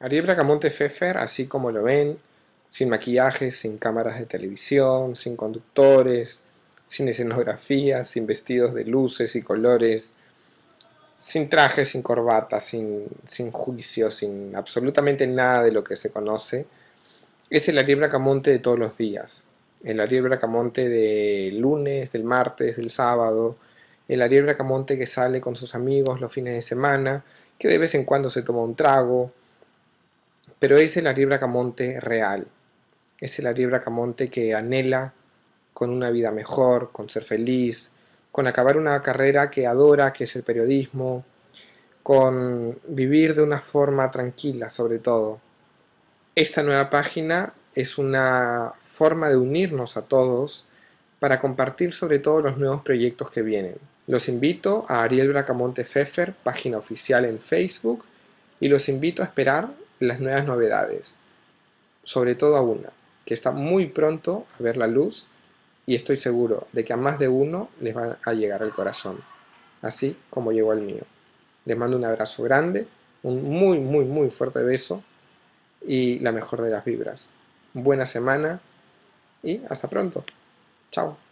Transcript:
Ariel Bracamonte Pfeffer, así como lo ven, sin maquillajes, sin cámaras de televisión, sin conductores, sin escenografía, sin vestidos de luces y colores, sin trajes, sin corbata, sin, sin juicio, sin absolutamente nada de lo que se conoce, es el Ariel Bracamonte de todos los días. El Ariel Bracamonte de lunes, del martes, del sábado, el Ariel Bracamonte que sale con sus amigos los fines de semana, que de vez en cuando se toma un trago, pero es el Ariel Bracamonte real, es el Ariel Bracamonte que anhela con una vida mejor, con ser feliz, con acabar una carrera que adora, que es el periodismo, con vivir de una forma tranquila sobre todo. Esta nueva página es una forma de unirnos a todos para compartir sobre todo los nuevos proyectos que vienen. Los invito a Ariel Bracamonte Feffer, página oficial en Facebook, y los invito a esperar las nuevas novedades, sobre todo a una, que está muy pronto a ver la luz y estoy seguro de que a más de uno les va a llegar al corazón, así como llegó al mío. Les mando un abrazo grande, un muy, muy, muy fuerte beso y la mejor de las vibras. Buena semana y hasta pronto. Chao.